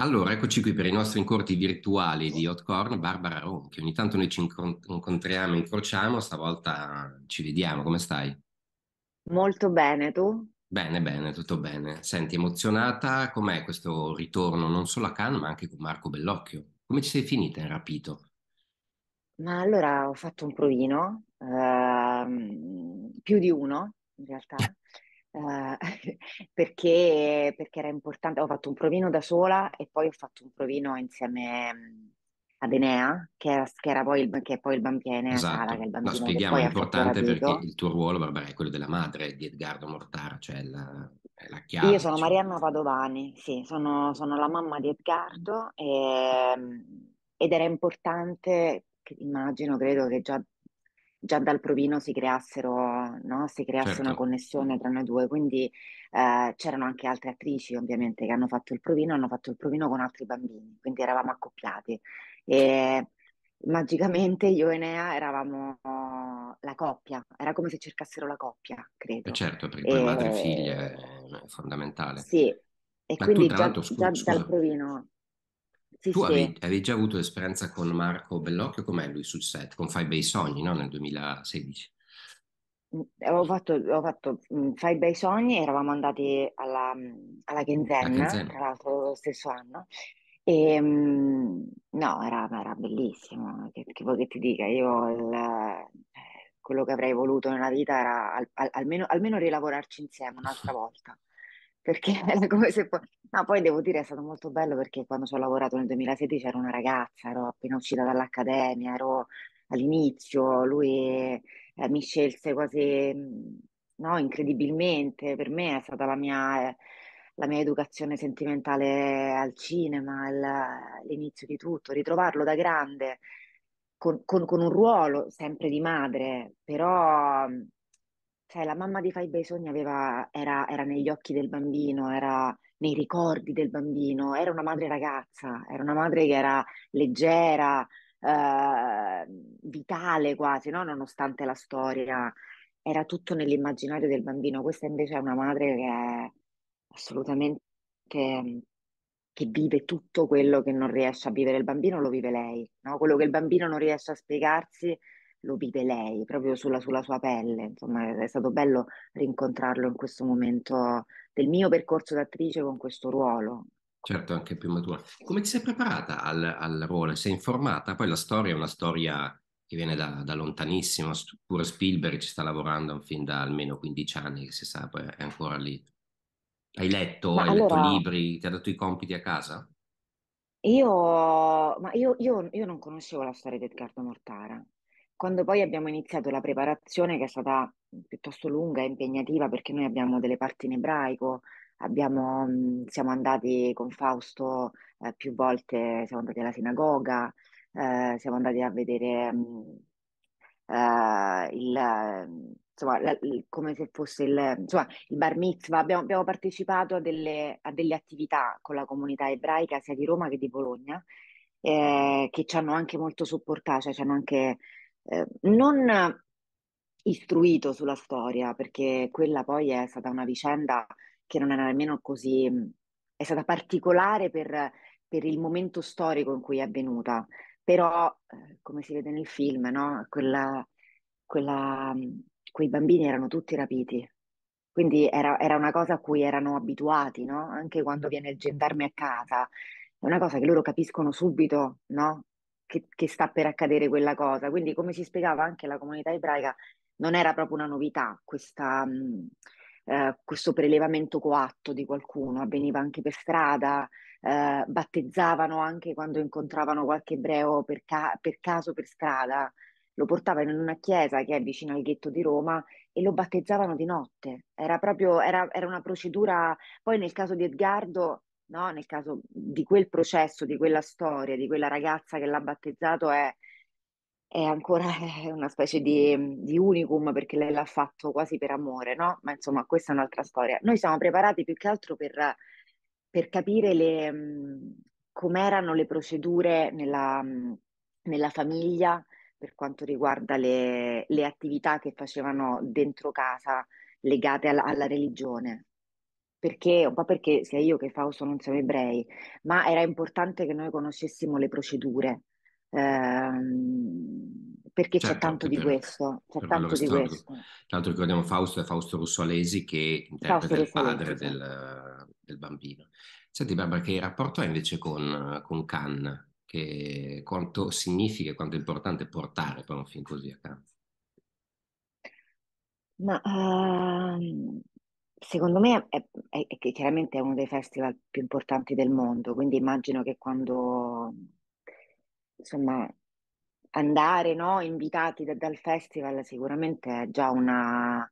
Allora, eccoci qui per i nostri incontri virtuali di Hotcorn, Barbara Ron, che ogni tanto noi ci incontriamo incrociamo, stavolta ci vediamo, come stai? Molto bene, tu? Bene, bene, tutto bene. Senti, emozionata, com'è questo ritorno non solo a Cannes ma anche con Marco Bellocchio? Come ci sei finita in Rapito? Ma allora ho fatto un provino, ehm, più di uno in realtà, Ah, perché, perché, era importante. Ho fatto un provino da sola e poi ho fatto un provino insieme ad Enea, che, era, che era poi, il, che è poi il bambino Enea esatto. che è il bambino. No, spieghiamo, è importante perché il tuo ruolo, Barbara, è quello della madre di Edgardo Mortar, cioè la, la chiave. Io sono cioè... Marianna Padovani, sì, sono, sono la mamma di Edgardo mm. e, ehm, ed era importante, immagino, credo che già già dal provino si creassero, no? si creasse certo. una connessione tra noi due, quindi eh, c'erano anche altre attrici ovviamente che hanno fatto il provino, hanno fatto il provino con altri bambini, quindi eravamo accoppiati e magicamente io e Nea eravamo la coppia, era come se cercassero la coppia, credo. Eh certo, perché e... madre e figlia è eh, fondamentale. Sì, e Ma quindi tu, già, scu- già dal provino sì, tu sì. Avevi, avevi, già avuto esperienza con Marco Bellocchio, com'è lui sul set? Con Fai Bei Sogni, no? Nel 2016. Ho mm, fatto, ho fatto mm, Fai Bei Sogni, eravamo andati alla, mm, alla Genzen, tra l'altro lo stesso anno. E, no, era, era bellissimo, che, che vuoi che ti dica, io il, eh, quello che avrei voluto nella vita era al, al, almeno, almeno rilavorarci insieme un'altra volta perché è come se poi... No, poi devo dire è stato molto bello perché quando ci ho lavorato nel 2016 ero una ragazza, ero appena uscita dall'accademia, ero all'inizio, lui eh, mi scelse quasi, mm, no, incredibilmente, per me è stata la mia, la mia educazione sentimentale al cinema, il, l'inizio di tutto, ritrovarlo da grande con, con un ruolo sempre di madre, però mm, cioè la mamma di Fai Bisogni aveva, era, era negli occhi del bambino, era nei ricordi del bambino, era una madre ragazza, era una madre che era leggera, eh, vitale quasi, no? nonostante la storia, era tutto nell'immaginario del bambino. Questa invece è una madre che è assolutamente che vive tutto quello che non riesce a vivere il bambino, lo vive lei, no? quello che il bambino non riesce a spiegarsi lo vive lei, proprio sulla, sulla sua pelle. Insomma, è stato bello rincontrarlo in questo momento del mio percorso d'attrice con questo ruolo. Certo, anche più matura. Come ti sei preparata al, al ruolo? Sei informata? Poi la storia è una storia che viene da, da lontanissimo, pure Spielberg ci sta lavorando fin da almeno 15 anni, che si sa, poi è ancora lì. Hai letto, Ma hai allora... letto libri, ti ha dato i compiti a casa? Io, ma io, io, io, non conoscevo la storia di Edgardo Mortara, quando poi abbiamo iniziato la preparazione, che è stata piuttosto lunga e impegnativa, perché noi abbiamo delle parti in ebraico, abbiamo, mhmm, siamo andati con Fausto eh, più volte, siamo andati alla sinagoga, eh, siamo andati a vedere mhmm, eh, il, mhmm, insomma, la, il, come se fosse il, insomma, il bar mitzvah, abbiamo, abbiamo partecipato a delle, a delle attività con la comunità ebraica sia di Roma che di Bologna. Eh, che ci hanno anche molto supportato, cioè ci hanno anche Ehm, non istruito sulla storia, perché quella poi è stata una vicenda che non era nemmeno così, mhmm, è stata particolare per, per il momento storico in cui è avvenuta, però eh, come si vede nel film, no? quella, quella, mhmm, quei bambini erano tutti rapiti, quindi era, era, una cosa a cui erano abituati, no? anche quando esatto. viene il gendarme a casa, è una cosa che loro capiscono subito, no? che, che sta per accadere quella cosa. Quindi, come si spiegava anche la comunità ebraica, non era proprio una novità questa, mh, mm, eh, questo prelevamento coatto di qualcuno, avveniva anche per strada, eh, battezzavano anche quando incontravano qualche ebreo per, ca- per, caso per strada, lo portavano in una chiesa che è vicino al ghetto di Roma e lo battezzavano di notte, era proprio era, era una procedura, poi nel caso di Edgardo no? nel caso di quel processo, di quella storia, di quella ragazza che l'ha battezzato è, è ancora una specie di, di, unicum perché lei l'ha fatto quasi per amore, no? ma insomma questa è un'altra storia. Noi siamo preparati più che altro per, per capire le, mm, com'erano le procedure nella, mm, nella famiglia per quanto riguarda le, le, attività che facevano dentro casa legate alla, alla religione perché, un po' perché sia io che Fausto non siamo ebrei, ma era importante che noi conoscessimo le procedure, ehm, perché certo, c'è tanto di questo, c'è tanto di questo. Tra l'altro ricordiamo Fausto e Fausto Russolesi che interpreta il padre sì. del, del, bambino. Senti Barbara, che rapporto hai invece con, con Cannes? Che quanto significa e quanto è importante portare poi un film così a Cannes? Ma uh, secondo me è, è, è che chiaramente è uno dei festival più importanti del mondo, quindi immagino che quando insomma andare no, invitati da, dal festival sicuramente è già una,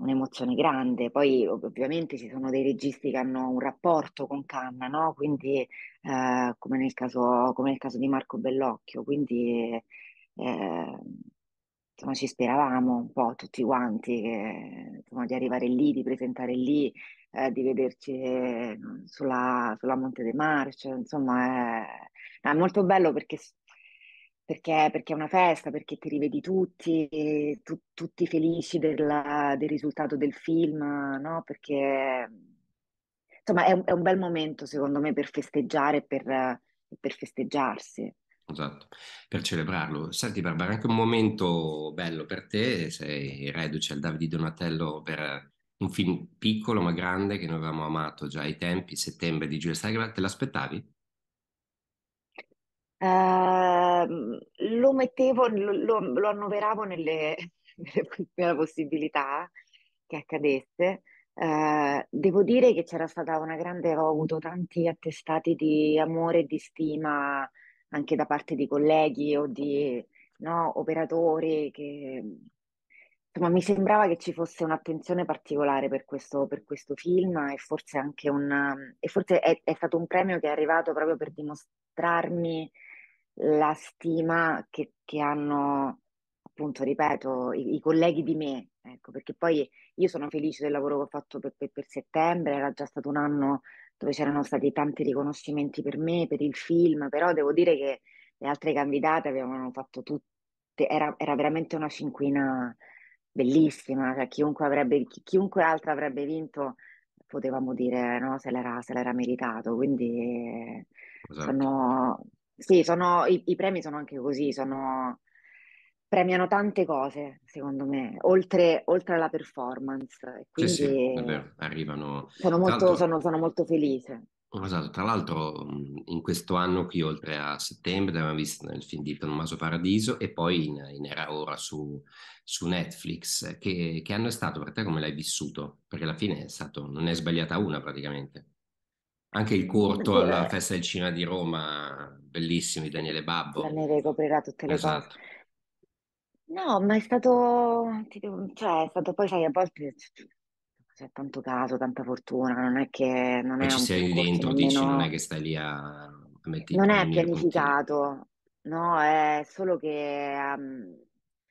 un'emozione grande. Poi ovviamente ci sono dei registi che hanno un rapporto con Canna, no? Quindi eh, come, nel caso, come nel caso di Marco Bellocchio, quindi eh, insomma, ci speravamo un po' tutti quanti che, insomma, di arrivare lì, di presentare lì, eh, di vederci mm, sulla, sulla Monte dei Marci. Cioè, insomma è, è molto bello perché, perché, perché, è una festa, perché ti rivedi tutti, tu, tutti felici della, del risultato del film, no? Perché insomma è un, è un bel momento secondo me per festeggiare, per, per festeggiarsi. Esatto, per celebrarlo. Senti Barbara, anche un momento bello per te, sei reduce al Davide Donatello per un film piccolo ma grande che noi avevamo amato già ai tempi, settembre di Giulia Sagra, te l'aspettavi? Uh, lo mettevo, lo, lo, annoveravo nelle, nella possibilità che accadesse. Uh, devo dire che c'era stata una grande, ho avuto tanti attestati di amore e di stima anche da parte di colleghi o di no, operatori che insomma mi sembrava che ci fosse un'attenzione particolare per questo, per questo film e forse anche un e forse è, è stato un premio che è arrivato proprio per dimostrarmi la stima che, che hanno appunto, ripeto, i, i, colleghi di me, ecco, perché poi io sono felice del lavoro che ho fatto per, per, per settembre, era già stato un anno dove c'erano stati tanti riconoscimenti per me, per il film, però devo dire che le altre candidate avevano fatto tutte, era, era veramente una cinquina bellissima, cioè chiunque, avrebbe, chiunque altro avrebbe vinto potevamo dire no, se, l'era, se l'era meritato, quindi eh, esatto. sono, sì, sono, i, i, premi sono anche così, sono premiano tante cose, secondo me, oltre, oltre alla performance. Quindi sì, sì, davvero, arrivano. Sono molto, sono, sono molto felice. Esatto, tra l'altro in questo anno qui, oltre a settembre, abbiamo visto nel film di Tommaso Paradiso e poi in, in Era Ora su, su Netflix. Che, che, anno è stato per te? Come l'hai vissuto? Perché alla fine è stato, non è sbagliata una praticamente. Anche il corto alla eh. Festa del Cinema di Roma, bellissimo, di Daniele Babbo. Daniele coprirà tutte le esatto. cose. No, ma è stato, cioè, è stato poi, sai, a volte c'è tanto caso, tanta fortuna, non è che non è ci un sei percorso dentro, dici, non è nemmeno, che stai lì a, a metti- non è unire puntini. pianificato, no, è solo che, ehm,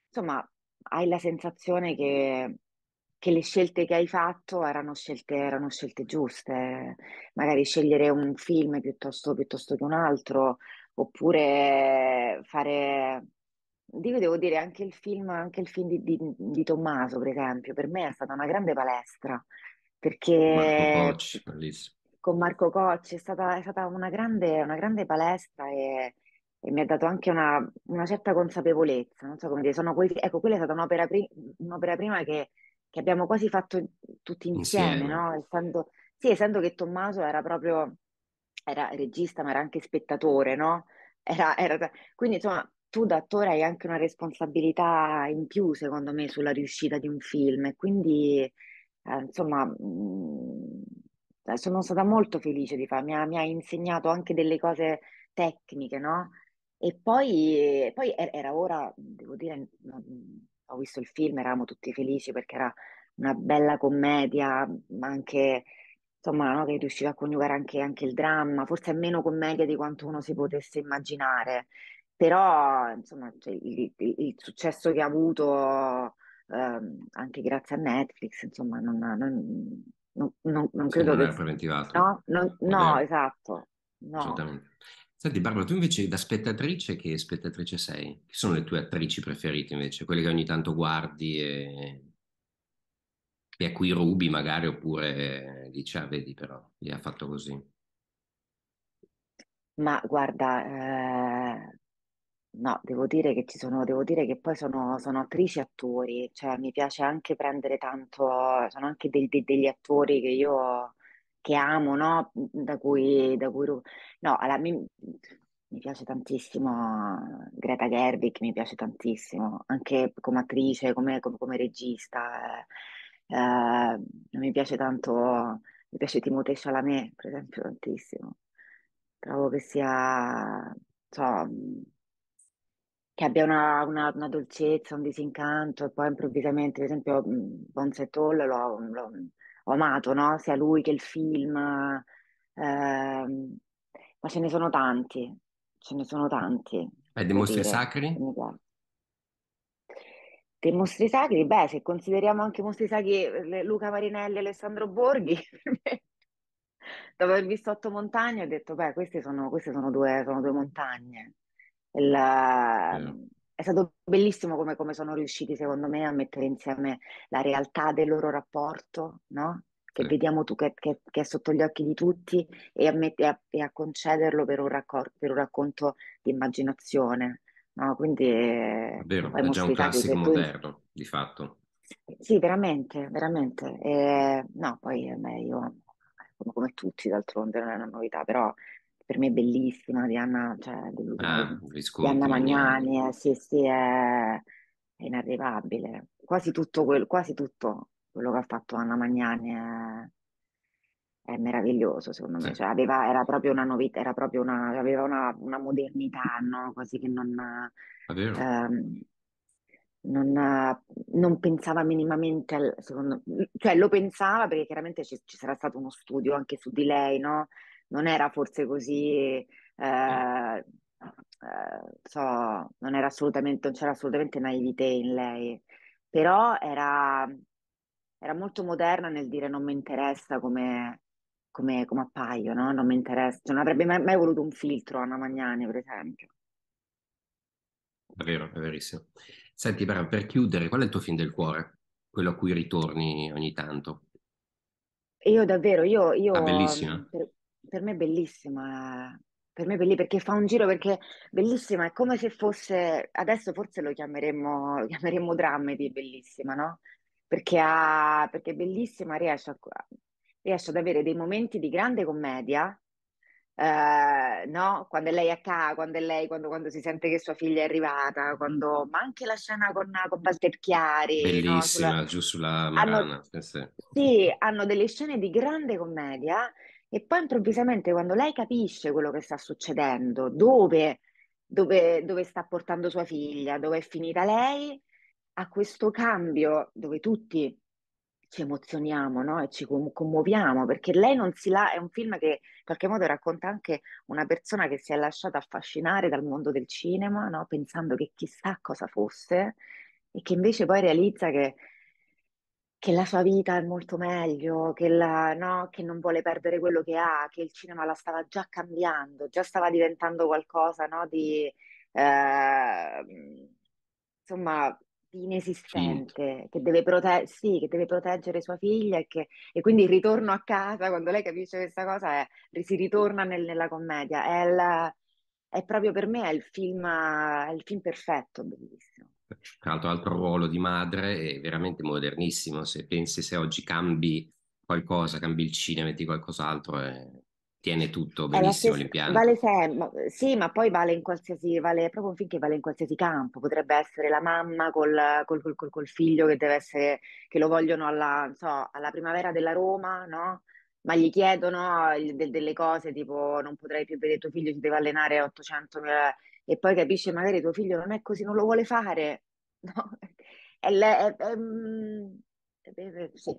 insomma, hai la sensazione che, che le scelte che hai fatto erano scelte, erano scelte giuste, magari scegliere un film piuttosto, piuttosto che un altro, oppure fare io devo dire, anche il film, anche il film di, di, di Tommaso, per esempio, per me è stata una grande palestra, perché Marco Cocci, bellissimo. con Marco Cocci è stata, è stata una, grande, una, grande, palestra e, e, mi ha dato anche una, una, certa consapevolezza, non so come dire, sono quelli, ecco, quella è stata un'opera, pri, un'opera prima che, che, abbiamo quasi fatto tutti insieme, insieme. no? Essendo, sì, essendo che Tommaso era proprio, era regista ma era anche spettatore, no? Era, era, quindi insomma tu da attore hai anche una responsabilità in più, secondo me, sulla riuscita di un film e quindi, eh, insomma, mh, mm, sono stata molto felice di farlo, mi, mi ha, insegnato anche delle cose tecniche, no? E poi, poi era ora, devo dire, ho visto il film, eravamo tutti felici perché era una bella commedia, ma anche insomma, no, che riusciva a coniugare anche, anche, il dramma, forse meno commedia di quanto uno si potesse immaginare però insomma cioè, il, il, successo che ha avuto ehm, anche grazie a Netflix insomma non, non, non, non credo non che... era preventivato no, no, no esatto no. Senti Barbara, tu invece da spettatrice che spettatrice sei? Chi sono le tue attrici preferite invece? Quelle che ogni tanto guardi e, e a cui rubi magari oppure dici ah vedi però, gli ha fatto così. Ma guarda, eh No, devo dire che ci sono devo dire che poi sono sono attrici e attori, cioè mi piace anche prendere tanto sono anche dei de degli attori che io che amo, no, da cui da cui no, alla mi mi piace tantissimo Greta Gerwig, mi piace tantissimo, anche come attrice, come com come regista, ehm, ehm, mi piace tanto mi piace Timothée Chalamet, per esempio, tantissimo. Trovo che sia, so, che abbia una, una, una dolcezza, un disincanto e poi improvvisamente, per esempio, mhmm, Bonse Toll l'ho, l'ho, ho amato, no? Sia lui che il film, eh, ma ce ne sono tanti, ce ne sono tanti. E eh, dei mostri dire. sacri? Dei mostri sacri, beh, se consideriamo anche mostri sacri Luca Marinelli e Alessandro Borghi, dopo aver visto Otto Montagne ho detto, beh, queste sono, queste sono, due, sono due montagne. La... Yeah. È stato bellissimo come, come, sono riusciti, secondo me, a mettere insieme la realtà del loro rapporto, no? che sì. vediamo tu che, che, che, è sotto gli occhi di tutti, e a, met- a, e a concederlo per un, raccor- per un, racconto di immaginazione. No? Quindi eh, è, è già un classico tu... moderno, di fatto. Sì, veramente, veramente. E, eh, no, poi eh, io come tutti d'altronde non è una novità, però per me è bellissima di Anna, cioè, di, ah, di, di Magnani, eh, sì, sì, è, è inarrivabile. Quasi tutto, quel, quasi tutto, quello che ha fatto Anna Magnani è, è meraviglioso, secondo me. Cioè, aveva, era proprio una novità, era proprio una, aveva una, una modernità, no? quasi che non, ehm, non, non, pensava minimamente al secondo, cioè lo pensava perché chiaramente ci, ci sarà stato uno studio anche su di lei, no? non era forse così, eh, eh, eh so, non, era non c'era assolutamente naivete in lei, però era, era, molto moderna nel dire non mi interessa come, come, come appaio, no? non mi interessa, cioè, non avrebbe mai, mai voluto un filtro Anna Magnani per esempio. È vero, è verissimo. Senti, Bram, per chiudere, qual è il tuo film del cuore? Quello a cui ritorni ogni tanto? Io davvero, io... io ah, bellissima. Per, per me è bellissima, eh. per me è bellissima perché fa un giro, perché bellissima è come se fosse, adesso forse lo chiameremmo, lo chiameremmo dramedy bellissima, no? Perché, ha, perché bellissima riesce, a, riesce ad avere dei momenti di grande commedia, Uh, no? Quando è lei a casa, quando è lei, quando, quando, si sente che sua figlia è arrivata, quando... Mm-hmm. ma anche la scena con, con Walter Chiari. Bellissima, no? sulla... giù sulla Marana. Hanno... Sì, hanno delle scene di grande commedia e poi improvvisamente quando lei capisce quello che sta succedendo, dove, dove, dove sta portando sua figlia, dove è finita lei, a questo cambio dove tutti ci emozioniamo no? e ci commuoviamo perché lei non si la... è un film che in qualche modo racconta anche una persona che si è lasciata affascinare dal mondo del cinema no? pensando che chissà cosa fosse e che invece poi realizza che che la sua vita è molto meglio, che, la, no, che, non vuole perdere quello che ha, che il cinema la stava già cambiando, già stava diventando qualcosa no, di, eh, insomma, di inesistente, che, deve prote- sì, che, deve proteggere sua figlia e, che, e, quindi il ritorno a casa, quando lei capisce questa cosa, è, si ritorna nel, nella commedia. È, la, è, proprio per me è il, film, è il film perfetto, bellissimo tra l'altro altro ruolo di madre è veramente modernissimo. Se pensi se oggi cambi qualcosa, cambi il cinema, metti qualcos'altro, eh, tiene tutto benissimo l'impianto. Vale sempre, sì, ma poi vale in qualsiasi, vale proprio finché vale in qualsiasi campo. Potrebbe essere la mamma col, col, col, col figlio che deve essere, che lo vogliono alla, so, alla primavera della Roma, no? ma gli chiedono eh, de- delle cose tipo non potrai più vedere tuo figlio ti deve allenare a 800 e poi capisce magari tuo figlio non è così, non lo vuole fare, no? È, è, è, mm, sì.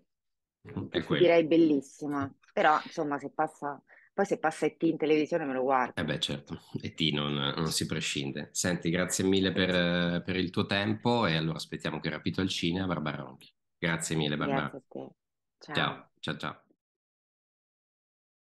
direi bellissima, però insomma se passa... Poi se passa ET in televisione me lo guardo. Eh beh, certo, ET non, non si prescinde. Senti, grazie mille per, per, il tuo tempo e allora aspettiamo che Rapito al cinema, Barbara Ronchi. Grazie mille, Barbara. Grazie a te. ciao, ciao. ciao. ciao.